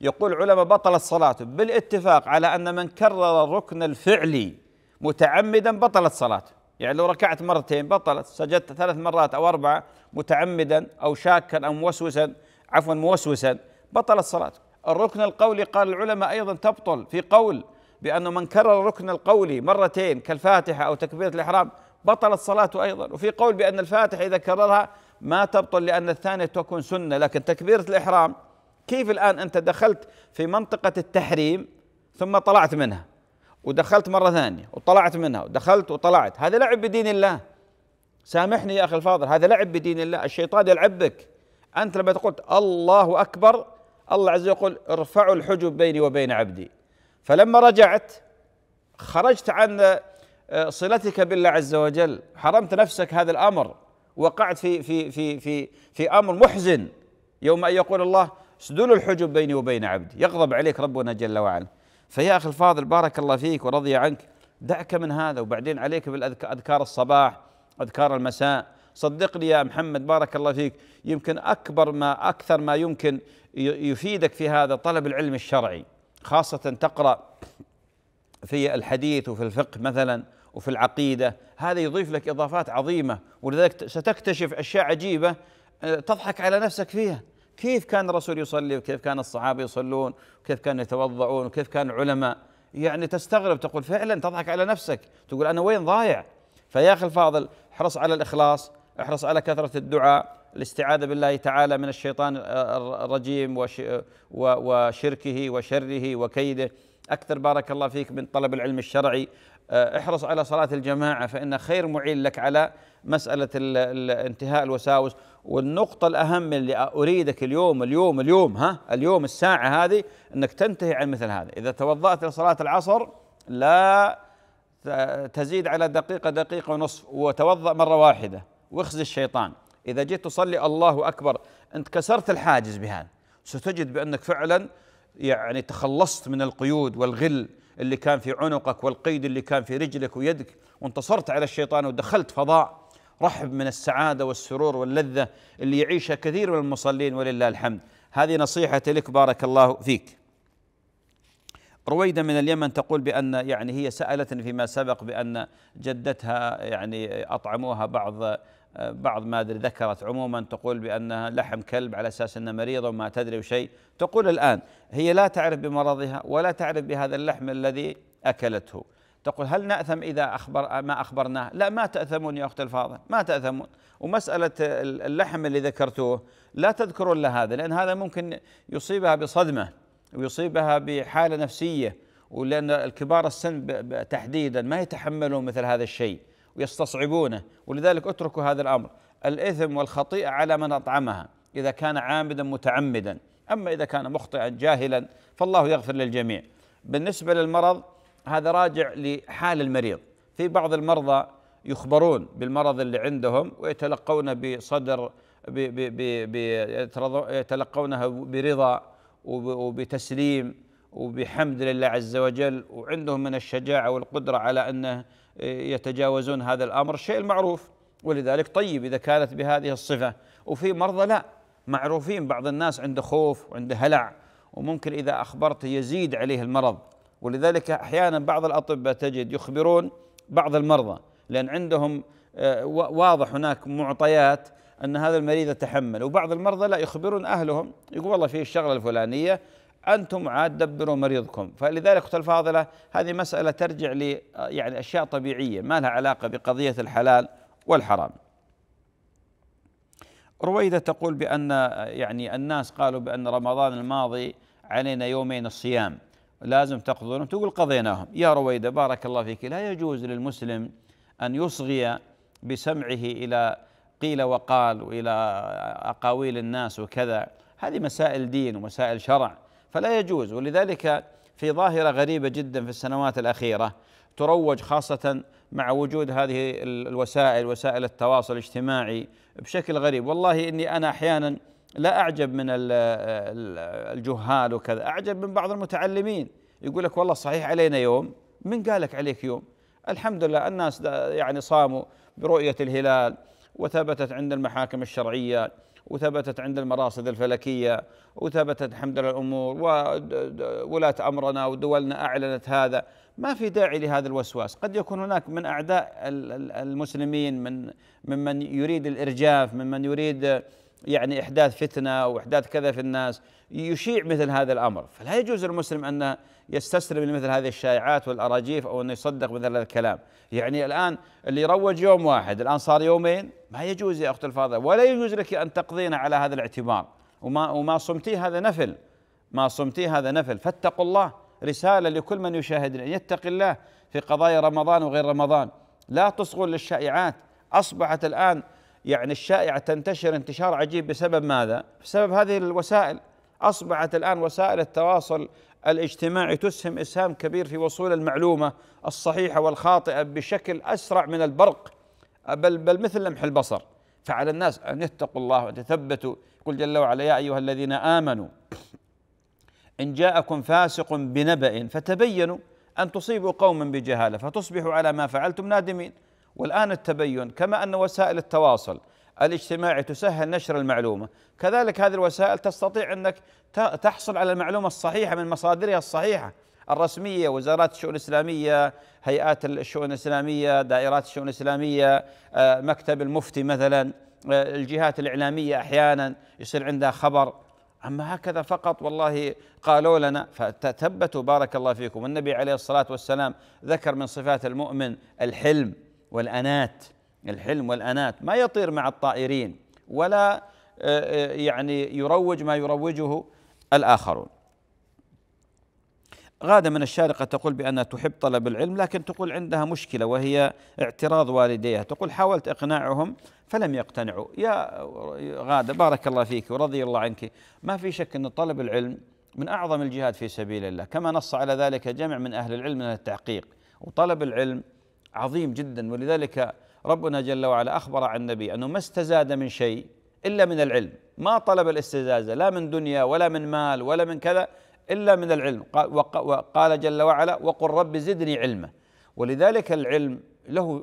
يقول العلماء بطلت صلاته بالاتفاق على أن من كرر الركن الفعلي متعمدا بطلت صلاته يعني لو ركعت مرتين بطلت سجدت ثلاث مرات أو أربعة متعمدا أو شاكا أو موسوسا عفوا موسوسا بطلت صلاتك الركن القولي قال العلماء أيضا تبطل في قول بأنه من كرر الركن القولي مرتين كالفاتحة أو تكبيرة الإحرام بطلت صلاته أيضا وفي قول بأن الفاتحة إذا كررها ما تبطل لأن الثانية تكون سنة لكن تكبيرة الإحرام كيف الآن أنت دخلت في منطقة التحريم ثم طلعت منها ودخلت مره ثانيه وطلعت منها ودخلت وطلعت هذا لعب بدين الله سامحني يا اخي الفاضل هذا لعب بدين الله الشيطان يلعب بك انت لما تقول الله اكبر الله عز وجل يقول ارفعوا الحجب بيني وبين عبدي فلما رجعت خرجت عن آه، صلتك بالله عز وجل حرمت نفسك هذا الامر وقعت في في في في في امر محزن يوم ان يقول الله اسدلوا الحجب بيني وبين عبدي يغضب عليك ربنا جل وعلا فيا أخي الفاضل بارك الله فيك ورضي عنك دعك من هذا وبعدين عليك بالأذكار الصباح أذكار المساء صدقني يا محمد بارك الله فيك يمكن أكبر ما أكثر ما يمكن يفيدك في هذا طلب العلم الشرعي خاصة تقرأ في الحديث وفي الفقه مثلا وفي العقيدة هذا يضيف لك إضافات عظيمة ولذلك ستكتشف أشياء عجيبة آه، تضحك على نفسك فيها كيف كان الرسول يصلي وكيف كان الصحابه يصلون وكيف كانوا يتوضعون وكيف كان العلماء يعني تستغرب تقول فعلا تضحك على نفسك تقول انا وين ضايع فيا اخي الفاضل احرص على الاخلاص احرص على كثره الدعاء الاستعاذه بالله تعالى من الشيطان الرجيم وشركه وشره وكيده اكثر بارك الله فيك من طلب العلم الشرعي آه، احرص على صلاة الجماعة فإن خير معين لك على مسألة انتهاء الوساوس والنقطة الأهم اللي أريدك اليوم اليوم اليوم ها اليوم الساعة هذه أنك تنتهي عن مثل هذا إذا توضأت لصلاة العصر لا تزيد على دقيقة دقيقة ونصف وتوضأ مرة واحدة واخزي الشيطان إذا جيت تصلي الله أكبر أنت كسرت الحاجز بهذا ستجد بأنك فعلا يعني تخلصت من القيود والغل اللي كان في عنقك والقيد اللي كان في رجلك ويدك وانتصرت على الشيطان ودخلت فضاء رحب من السعاده والسرور واللذه اللي يعيشها كثير من المصلين ولله الحمد هذه نصيحتي لك بارك الله فيك رويده من اليمن تقول بان يعني هي سالتني فيما سبق بان جدتها يعني اطعموها بعض بعض ما أدري ذكرت عموما تقول بأنها لحم كلب على أساس انها مريضه وما تدري وشيء تقول الآن هي لا تعرف بمرضها ولا تعرف بهذا اللحم الذي أكلته تقول هل نأثم إذا أخبر ما أخبرناه لا ما تأثمون يا أخت الفاضل ما تأثمون ومسألة اللحم اللي ذكرتوه لا تذكرون له هذا لأن هذا ممكن يصيبها بصدمة ويصيبها بحالة نفسية ولأن الكبار السن تحديدا ما يتحملون مثل هذا الشيء ويستصعبونه ولذلك اتركوا هذا الامر الاثم والخطيئه على من اطعمها اذا كان عامدا متعمدا اما اذا كان مخطئا جاهلا فالله يغفر للجميع بالنسبه للمرض هذا راجع لحال المريض في بعض المرضى يخبرون بالمرض اللي عندهم ويتلقونه بصدر يتلقونها برضا وبتسليم وبحمد لله عز وجل وعندهم من الشجاعه والقدره على انه يتجاوزون هذا الامر شيء المعروف ولذلك طيب اذا كانت بهذه الصفه وفي مرضى لا معروفين بعض الناس عنده خوف وعنده هلع وممكن اذا اخبرته يزيد عليه المرض ولذلك احيانا بعض الاطباء تجد يخبرون بعض المرضى لان عندهم آه، واضح هناك معطيات ان هذا المريض يتحمل وبعض المرضى لا يخبرون اهلهم يقول والله في الشغله الفلانيه انتم عاد دبروا مريضكم فلذلك اختي الفاضله هذه مساله ترجع ل يعني اشياء طبيعيه ما لها علاقه بقضيه الحلال والحرام رويدة تقول بأن يعني الناس قالوا بأن رمضان الماضي علينا يومين الصيام لازم تقضون تقول قضيناهم يا رويدة بارك الله فيك لا يجوز للمسلم أن يصغي بسمعه إلى قيل وقال وإلى أقاويل الناس وكذا هذه مسائل دين ومسائل شرع فلا يجوز ولذلك في ظاهره غريبه جدا في السنوات الاخيره تروج خاصه مع وجود هذه الوسائل وسائل التواصل الاجتماعي بشكل غريب والله اني انا احيانا لا اعجب من الجهال وكذا اعجب من بعض المتعلمين يقول لك والله صحيح علينا يوم من قالك عليك يوم الحمد لله الناس يعني صاموا برؤيه الهلال وثبتت عند المحاكم الشرعيه وثبتت عند المراصد الفلكية وثبتت الحمد لله الأمور وولاة أمرنا ودولنا أعلنت هذا ما في داعي لهذا الوسواس قد يكون هناك من أعداء المسلمين من ممن يريد الإرجاف ممن يريد يعني إحداث فتنة وإحداث كذا في الناس يشيع مثل هذا الأمر فلا يجوز للمسلم أن يستسلم لمثل هذه الشائعات والأراجيف أو أنه يصدق مثل هذا الكلام يعني الآن اللي روج يوم واحد الآن صار يومين ما يجوز يا أخت الفاضلة ولا يجوز لك أن تقضين على هذا الاعتبار وما, وما صمتي هذا نفل ما صمتي هذا نفل فاتقوا الله رسالة لكل من يشاهدنا أن يتقي الله في قضايا رمضان وغير رمضان لا تصغوا للشائعات أصبحت الآن يعني الشائعة تنتشر انتشار عجيب بسبب ماذا؟ بسبب هذه الوسائل أصبحت الآن وسائل التواصل الاجتماعي تسهم اسهام كبير في وصول المعلومه الصحيحه والخاطئه بشكل اسرع من البرق بل بل مثل لمح البصر فعلى الناس ان يتقوا الله وتثبتوا يقول جل وعلا يا ايها الذين امنوا ان جاءكم فاسق بنبأ فتبينوا ان تصيبوا قوما بجهاله فتصبحوا على ما فعلتم نادمين والان التبين كما ان وسائل التواصل الاجتماعي تسهل نشر المعلومة كذلك هذه الوسائل تستطيع أنك تحصل على المعلومة الصحيحة من مصادرها الصحيحة الرسمية وزارات الشؤون الإسلامية هيئات الشؤون الإسلامية دائرات الشؤون الإسلامية آه، مكتب المفتي مثلا آه، الجهات الإعلامية أحيانا يصير عندها خبر أما هكذا فقط والله قالوا لنا فتثبتوا بارك الله فيكم والنبي عليه الصلاة والسلام ذكر من صفات المؤمن الحلم والأنات الحلم والأنات ما يطير مع الطائرين ولا آه، آه، يعني يروج ما يروجه الآخرون غادة من الشارقة تقول بأنها تحب طلب العلم لكن تقول عندها مشكلة وهي اعتراض والديها تقول حاولت إقناعهم فلم يقتنعوا يا غادة بارك الله فيك ورضي الله عنك ما في شك أن طلب العلم من أعظم الجهاد في سبيل الله كما نص على ذلك جمع من أهل العلم من التحقيق وطلب العلم عظيم جدا ولذلك ربنا جل وعلا أخبر عن النبي أنه ما استزاد من شيء إلا من العلم ما طلب الاستزازه لا من دنيا ولا من مال ولا من كذا إلا من العلم وقال جل وعلا وقل رب زدني علما ولذلك العلم له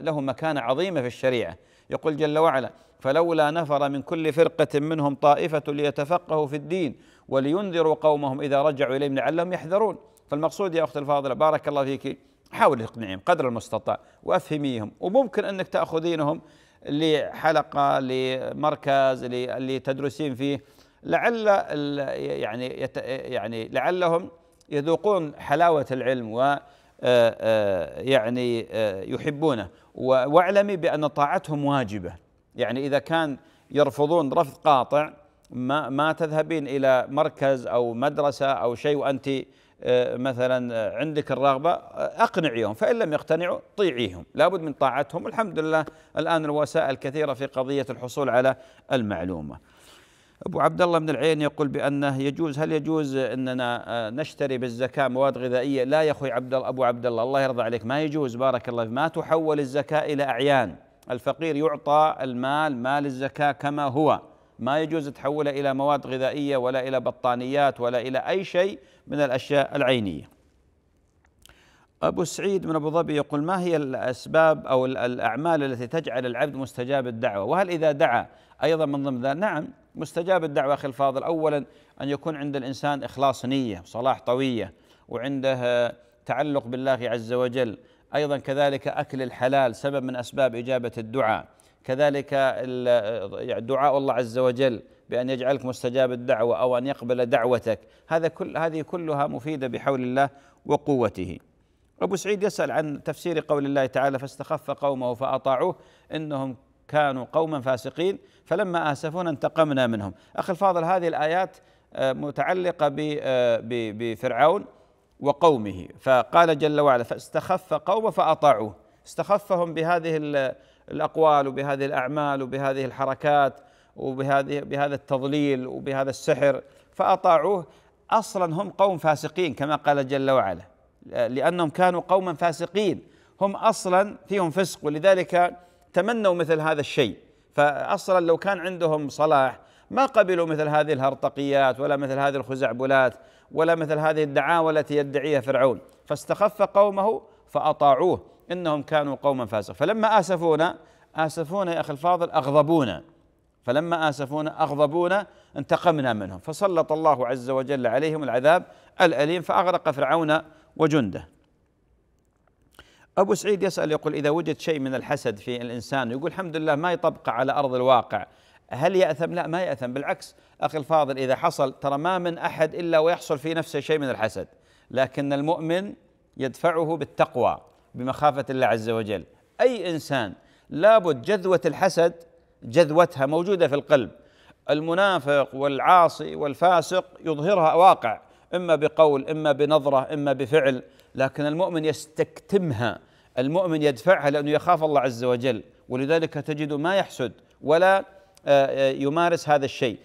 له مكانة عظيمة في الشريعة يقول جل وعلا فلولا نفر من كل فرقة منهم طائفة ليتفقهوا في الدين ولينذروا قومهم إذا رجعوا إليهم لعلهم يحذرون فالمقصود يا أختي الفاضلة بارك الله فيك حاول تقنعيهم قدر المستطاع وافهميهم وممكن انك تاخذينهم لحلقه لمركز اللي تدرسين فيه لعل يعني يعني لعلهم يذوقون حلاوه العلم و آه، آه، يعني آه، يحبونه واعلمي بان طاعتهم واجبه يعني اذا كان يرفضون رفض قاطع ما ما تذهبين الى مركز او مدرسه او شيء وانت آه، مثلا آه، عندك الرغبة آه، أقنعيهم فإن لم يقتنعوا طيعيهم لابد من طاعتهم الحمد لله الآن الوسائل كثيرة في قضية الحصول على المعلومة أبو عبد الله من العين يقول بأنه يجوز هل يجوز أننا نشتري بالزكاة مواد غذائية لا يا أخوي عبد الله أبو عبد الله الله يرضى عليك ما يجوز بارك الله ما تحول الزكاة إلى أعيان الفقير يعطى المال مال الزكاة كما هو ما يجوز تحوله إلى مواد غذائية ولا إلى بطانيات ولا إلى أي شيء من الأشياء العينية أبو سعيد من أبو ظبي يقول ما هي الأسباب أو الأعمال التي تجعل العبد مستجاب الدعوة وهل إذا دعا أيضا من ضمن ذلك نعم مستجاب الدعوة أخي الفاضل أولا أن يكون عند الإنسان إخلاص نية وصلاح طوية وعنده تعلق بالله عز وجل أيضا كذلك أكل الحلال سبب من أسباب إجابة الدعاء كذلك يعني دعاء الله عز وجل بأن يجعلك مستجاب الدعوة أو أن يقبل دعوتك هذا كل هذه كلها مفيدة بحول الله وقوته أبو سعيد يسأل عن تفسير قول الله تعالى فاستخف قومه فأطاعوه إنهم كانوا قوما فاسقين فلما آسفونا انتقمنا منهم أخي الفاضل هذه الآيات آه، متعلقة آه، بفرعون وقومه فقال جل وعلا فاستخف قومه فأطاعوه استخفهم بهذه الأقوال وبهذه الأعمال وبهذه الحركات وبهذه بهذا التضليل وبهذا السحر فأطاعوه أصلا هم قوم فاسقين كما قال جل وعلا لأنهم كانوا قوما فاسقين هم أصلا فيهم فسق ولذلك تمنوا مثل هذا الشيء فأصلا لو كان عندهم صلاح ما قبلوا مثل هذه الهرطقيات ولا مثل هذه الخزعبلات ولا مثل هذه الدعاوى التي يدعيها فرعون فاستخف قومه فأطاعوه إنهم كانوا قوما فاسق فلما آسفونا آسفونا يا أخي الفاضل أغضبونا فلما آسفونا أغضبونا انتقمنا منهم فسلط الله عز وجل عليهم العذاب الأليم فأغرق فرعون وجنده أبو سعيد يسأل يقول إذا وجد شيء من الحسد في الإنسان يقول الحمد لله ما يطبق على أرض الواقع هل يأثم؟ لا ما يأثم بالعكس أخي الفاضل إذا حصل ترى ما من أحد إلا ويحصل في نفسه شيء من الحسد لكن المؤمن يدفعه بالتقوى بمخافة الله عز وجل أي إنسان لابد جذوة الحسد جذوتها موجودة في القلب المنافق والعاصي والفاسق يظهرها واقع إما بقول إما بنظرة إما بفعل لكن المؤمن يستكتمها المؤمن يدفعها لأنه يخاف الله عز وجل ولذلك تجد ما يحسد ولا آه، آه، يمارس هذا الشيء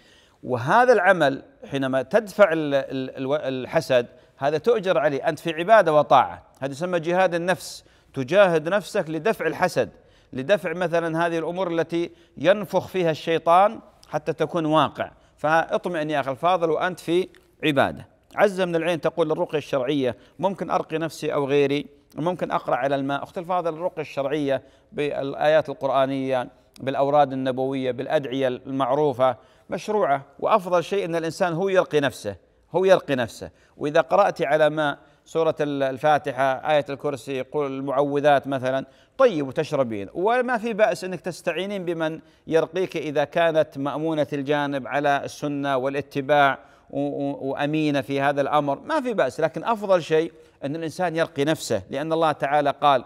وهذا العمل حينما تدفع الحسد هذا تؤجر عليه انت في عباده وطاعه هذا يسمى جهاد النفس تجاهد نفسك لدفع الحسد لدفع مثلا هذه الامور التي ينفخ فيها الشيطان حتى تكون واقع فاطمئن يا اخي الفاضل وانت في عباده عزه من العين تقول الرقيه الشرعيه ممكن ارقي نفسي او غيري ممكن اقرا على الماء اختي الفاضل الرقيه الشرعيه بالايات القرانيه بالاوراد النبويه بالادعيه المعروفه مشروعه وافضل شيء ان الانسان هو يرقي نفسه هو يرقي نفسه واذا قرات على ماء سورة الفاتحة آية الكرسي قل المعوذات مثلا طيب وتشربين وما في بأس أنك تستعينين بمن يرقيك إذا كانت مأمونة الجانب على السنة والاتباع وأمينة في هذا الأمر ما في بأس لكن أفضل شيء أن الإنسان يرقي نفسه لأن الله تعالى قال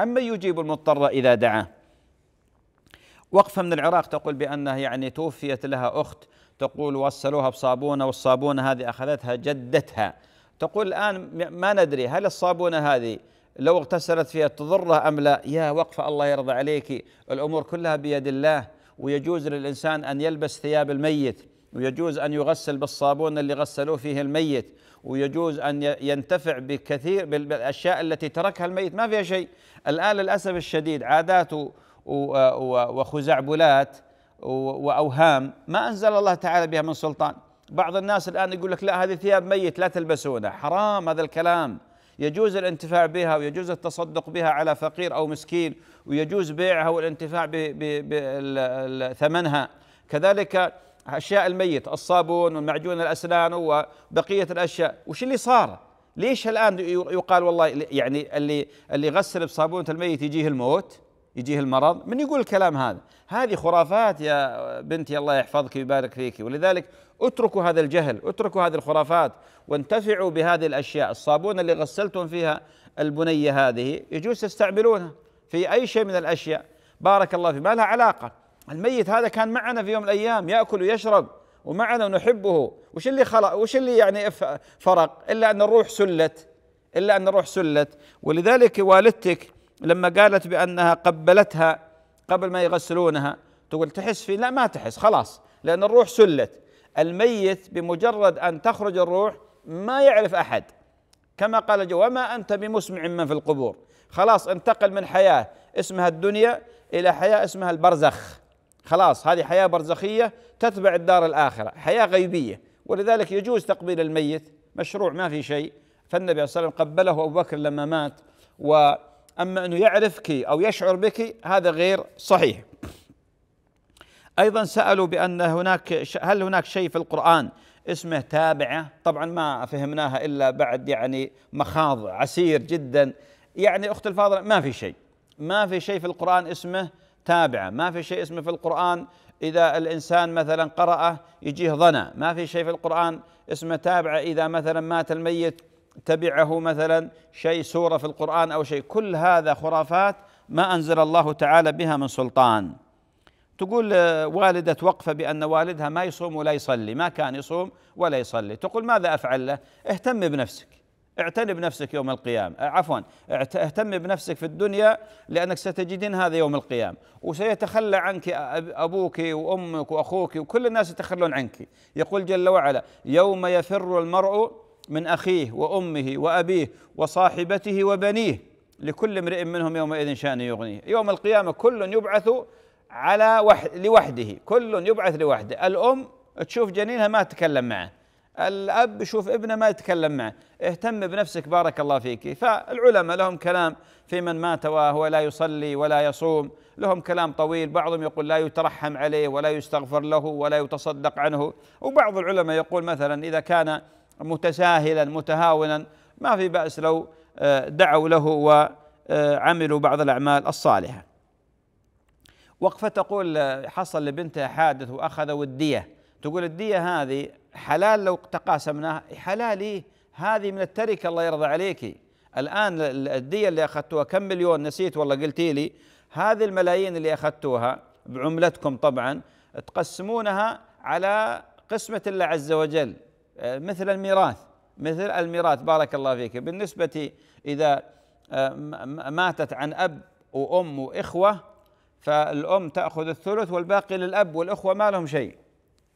أما يجيب المضطر إذا دعاه وقفة من العراق تقول بأنها يعني توفيت لها أخت تقول وصلوها بصابونة والصابونة هذه أخذتها جدتها تقول الآن ما ندري هل الصابونة هذه لو اغتسلت فيها تضره أم لا يا وقفة الله يرضى عليك الأمور كلها بيد الله ويجوز للإنسان أن يلبس ثياب الميت ويجوز أن يغسل بالصابون اللي غسلوه فيه الميت ويجوز أن ينتفع بكثير بالأشياء التي تركها الميت ما فيها شيء الآن للأسف الشديد عادات وخزعبلات وأوهام ما أنزل الله تعالى بها من سلطان بعض الناس الآن يقول لك لا هذه ثياب ميت لا تلبسونها حرام هذا الكلام يجوز الانتفاع بها ويجوز التصدق بها على فقير أو مسكين ويجوز بيعها والانتفاع بثمنها كذلك أشياء الميت الصابون والمعجون الأسنان وبقية الأشياء وش اللي صار ليش الآن يقال والله يعني اللي اللي يغسل بصابونة الميت يجيه الموت يجيه المرض من يقول الكلام هذا هذه خرافات يا بنتي الله يحفظك ويبارك فيك ولذلك اتركوا هذا الجهل اتركوا هذه الخرافات وانتفعوا بهذه الأشياء الصابونة اللي غسلتم فيها البنية هذه يجوز تستعملونها في أي شيء من الأشياء بارك الله ما لها علاقة الميت هذا كان معنا في يوم من الأيام يأكل ويشرب ومعنا ونحبه وش اللي خلق وش اللي يعني فرق إلا أن الروح سلت إلا أن الروح سلت ولذلك والدتك لما قالت بأنها قبلتها قبل ما يغسلونها تقول تحس فيه لا ما تحس خلاص لأن الروح سلت الميت بمجرد أن تخرج الروح ما يعرف أحد كما قال جو وما أنت بمسمع من في القبور خلاص انتقل من حياة اسمها الدنيا إلى حياة اسمها البرزخ خلاص هذه حياة برزخية تتبع الدار الآخرة حياة غيبية ولذلك يجوز تقبيل الميت مشروع ما في شيء فالنبي صلى الله عليه وسلم قبله أبو بكر لما مات و أما أنه يعرفك أو يشعر بك هذا غير صحيح أيضا سألوا بأن هناك هل هناك شيء في القرآن اسمه تابعة طبعا ما فهمناها إلا بعد يعني مخاض عسير جدا يعني أخت الفاضلة ما في شيء ما في شيء في القرآن اسمه تابعة ما في شيء اسمه في القرآن إذا الإنسان مثلا قرأه يجيه ظنى، ما في شيء في القرآن اسمه تابعة إذا مثلا مات الميت تبعه مثلا شيء سوره في القران او شيء كل هذا خرافات ما انزل الله تعالى بها من سلطان تقول آه، والدة وقفة بأن والدها ما يصوم ولا يصلي ما كان يصوم ولا يصلي تقول ماذا أفعل له اهتم بنفسك اعتني بنفسك يوم القيامة آه، عفوا اهتم بنفسك في الدنيا لأنك ستجدين هذا يوم القيامة وسيتخلى عنك أبوك وأمك وأخوك وكل الناس يتخلون عنك يقول جل وعلا يوم يفر المرء من اخيه وامه وابيه وصاحبته وبنيه لكل امرئ منهم يومئذ شان يغنيه يوم القيامه كل يبعث على وحد لوحده كل يبعث لوحده الام تشوف جنينها ما تتكلم معه الاب يشوف ابنه ما يتكلم معه اهتم بنفسك بارك الله فيك فالعلماء لهم كلام في من مات وهو لا يصلي ولا يصوم لهم كلام طويل بعضهم يقول لا يترحم عليه ولا يستغفر له ولا يتصدق عنه وبعض العلماء يقول مثلا اذا كان متساهلا متهاونا ما في بأس لو آه، دعوا له وعملوا آه، بعض الأعمال الصالحة وقفة تقول آه، حصل لبنتها حادث وأخذوا الدية تقول الدية هذه حلال لو تقاسمناها حلالي هذه من التركة الله يرضى عليك الآن الدية اللي أخذتوها كم مليون نسيت والله قلتي لي هذه الملايين اللي أخذتوها بعملتكم طبعا تقسمونها على قسمة الله عز وجل آه، مثل الميراث مثل الميراث بارك الله فيك بالنسبة إذا آه، ماتت عن أب وأم وإخوة فالأم تأخذ الثلث والباقي للأب والإخوة ما لهم شيء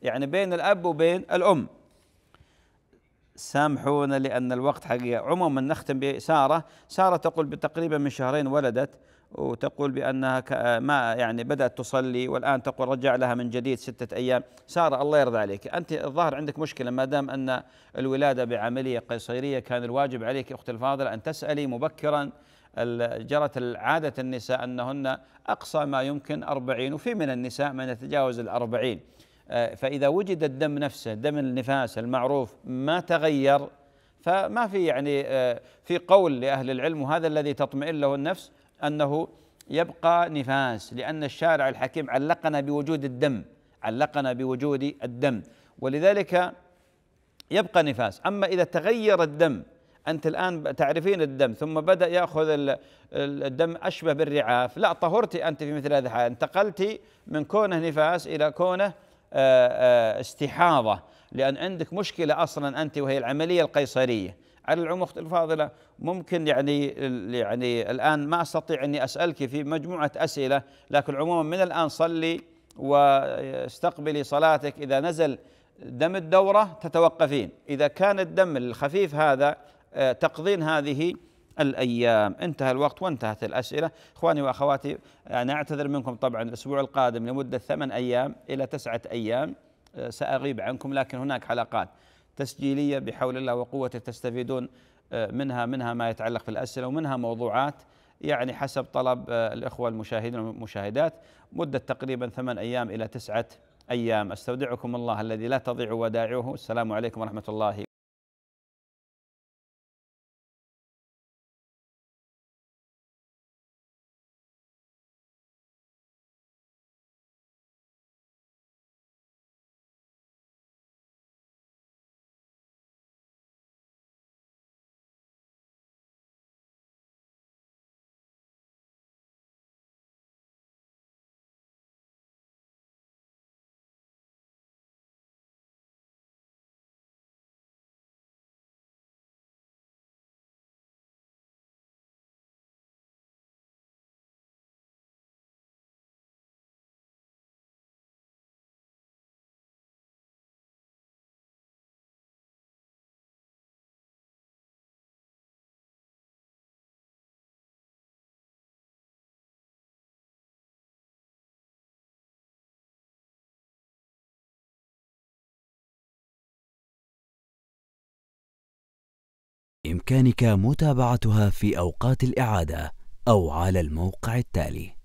يعني بين الأب وبين الأم سامحونا لأن الوقت حقيقة عموما نختم بسارة سارة تقول بتقريبا من شهرين ولدت وتقول بأنها ما يعني بدأت تصلي والآن تقول رجع لها من جديد ستة أيام سارة الله يرضى عليك أنت الظاهر عندك مشكلة ما دام أن الولادة بعملية قيصرية كان الواجب عليك أخت الفاضلة أن تسألي مبكرا جرت عادة النساء أنهن أقصى ما يمكن أربعين وفي من النساء من يتجاوز الأربعين آه، فإذا وجد الدم نفسه دم النفاس المعروف ما تغير فما في يعني آه، في قول لأهل العلم وهذا الذي تطمئن له النفس أنه يبقى نفاس لأن الشارع الحكيم علقنا بوجود الدم علقنا بوجود الدم ولذلك يبقى نفاس أما إذا تغير الدم أنت الآن تعرفين الدم ثم بدأ يأخذ الدم أشبه بالرعاف لا طهرتي أنت في مثل هذا الحال انتقلتي من كونه نفاس إلى كونه آه، آه، استحاضة لأن عندك مشكلة أصلا أنت وهي العملية القيصرية على العموم اختي الفاضله ممكن يعني يعني الان ما استطيع اني اسالك في مجموعه اسئله لكن عموما من الان صلي واستقبلي صلاتك اذا نزل دم الدوره تتوقفين اذا كان الدم الخفيف هذا آه، تقضين هذه الايام انتهى الوقت وانتهت الاسئله اخواني واخواتي انا اعتذر منكم طبعا الاسبوع القادم لمده ثمان ايام الى تسعه ايام آه، ساغيب عنكم لكن هناك حلقات تسجيليه بحول الله وقوته تستفيدون آه، منها منها ما يتعلق في الاسئله ومنها موضوعات يعني حسب طلب آه، الاخوه المشاهدين والمشاهدات مده تقريبا ثمان ايام الى تسعه ايام استودعكم الله الذي لا تضيع ودائعه السلام عليكم ورحمه الله بإمكانك متابعتها في أوقات الإعادة أو على الموقع التالي